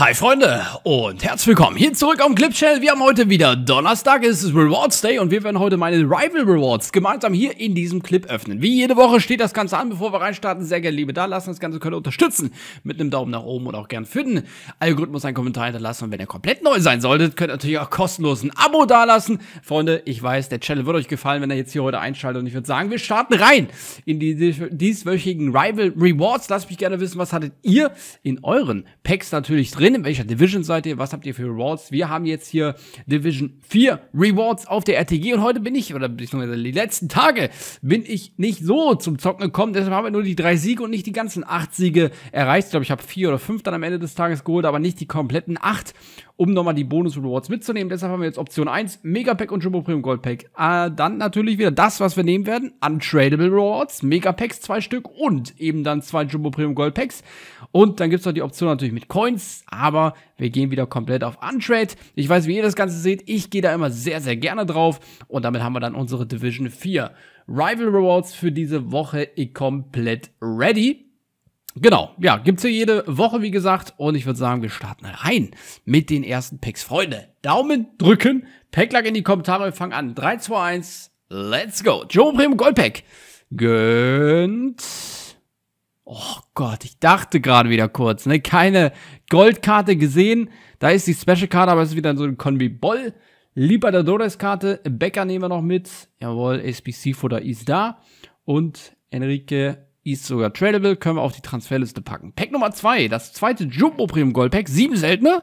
Hi Freunde und herzlich willkommen hier zurück am Clip Channel. Wir haben heute wieder Donnerstag, es ist Rewards Day und wir werden heute meine Rival Rewards gemeinsam hier in diesem Clip öffnen. Wie jede Woche steht das Ganze an, bevor wir reinstarten. Sehr gerne Liebe da lassen, das Ganze könnt ihr unterstützen mit einem Daumen nach oben und auch gern für den Algorithmus einen Kommentar hinterlassen. Und wenn ihr komplett neu sein solltet, könnt ihr natürlich auch kostenlos ein Abo dalassen. Freunde, ich weiß, der Channel wird euch gefallen, wenn ihr jetzt hier heute einschaltet und ich würde sagen, wir starten rein in die dieswöchigen Rival Rewards. Lasst mich gerne wissen, was hattet ihr in euren Packs natürlich drin drin? In welcher Division seid ihr? Was habt ihr für Rewards? Wir haben jetzt hier Division 4 Rewards auf der RTG und heute bin ich, oder beziehungsweise die letzten Tage, bin ich nicht so zum Zocken gekommen. Deshalb haben wir nur die drei Siege und nicht die ganzen acht Siege erreicht. Ich glaube, ich habe vier oder fünf dann am Ende des Tages geholt, aber nicht die kompletten acht um nochmal die Bonus-Rewards mitzunehmen. Deshalb haben wir jetzt Option 1, Megapack und Jumbo Premium Gold Pack. Äh, dann natürlich wieder das, was wir nehmen werden, Untradable Rewards, Megapacks zwei Stück und eben dann zwei Jumbo Premium Gold Packs. Und dann gibt's noch die Option natürlich mit Coins, aber wir gehen wieder komplett auf Untrade. Ich weiß, wie ihr das Ganze seht, ich gehe da immer sehr, sehr gerne drauf und damit haben wir dann unsere Division 4 Rival Rewards für diese Woche komplett ready. Genau, ja, gibt's hier jede Woche, wie gesagt. Und ich würde sagen, wir starten rein mit den ersten Picks. Freunde, Daumen drücken, Packlack in die Kommentare, wir fangen an. 3, 2, 1, let's go. Joe Bremen Goldpack. Gönnt. Oh Gott, ich dachte gerade wieder kurz, ne? Keine Goldkarte gesehen. Da ist die Special-Karte, aber es ist wieder so ein Konbi-Boll. Lieber der Libertadores-Karte. Becker nehmen wir noch mit. Jawohl, SBC-Futter ist da. Und Enrique ist sogar tradable, können wir auf die Transferliste packen. Pack Nummer 2, das zweite Jumbo Premium Gold Pack, 7 seltene,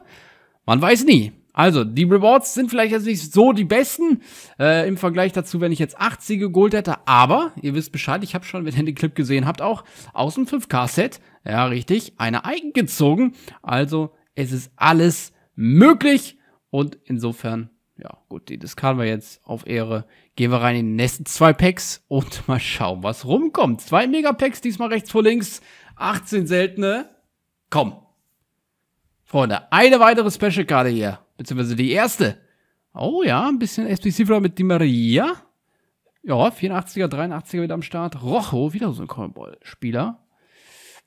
man weiß nie. Also, die Rewards sind vielleicht jetzt nicht so die besten äh, im Vergleich dazu, wenn ich jetzt 80 gegold hätte. Aber, ihr wisst Bescheid, ich habe schon, wenn ihr den Clip gesehen habt, auch aus dem 5K-Set, ja richtig, eine Eigen gezogen. Also, es ist alles möglich und insofern ja, gut, die diskarden wir jetzt auf Ehre. Gehen wir rein in die nächsten zwei Packs und mal schauen, was rumkommt. Zwei Megapacks, diesmal rechts vor links. 18 seltene. Komm. Freunde, eine weitere Special-Karte hier. Beziehungsweise die erste. Oh ja, ein bisschen expliziter mit Di Maria. Ja, 84er, 83er wieder am Start. Rojo, wieder so ein Cornball-Spieler.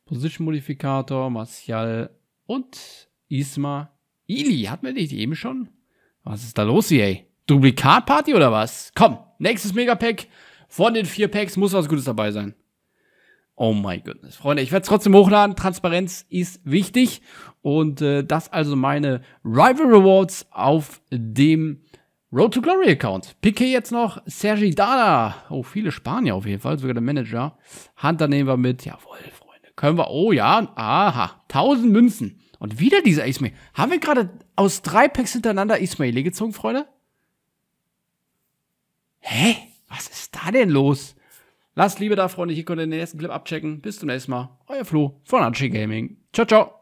Position-Modifikator, Martial und Isma. Ili, hatten wir nicht eben schon? Was ist da los hier, ey? Duplikatparty oder was? Komm, nächstes Megapack. Von den vier Packs muss was Gutes dabei sein. Oh mein Gott, Freunde, ich werde es trotzdem hochladen. Transparenz ist wichtig. Und äh, das also meine Rival Rewards auf dem Road to Glory Account. Piquet jetzt noch, Sergi Dada. Oh, viele Spanier auf jeden Fall, sogar der Manager. Hunter nehmen wir mit. Jawohl, Freunde. Können wir, oh ja, aha, 1000 Münzen. Und wieder dieser Ismail. Haben wir gerade aus drei Packs hintereinander Ismaili gezogen, Freunde? Hä? Was ist da denn los? Lasst Liebe da, Freunde. Hier könnt ihr den nächsten Clip abchecken. Bis zum nächsten Mal. Euer Flo von Archie Gaming. Ciao, ciao.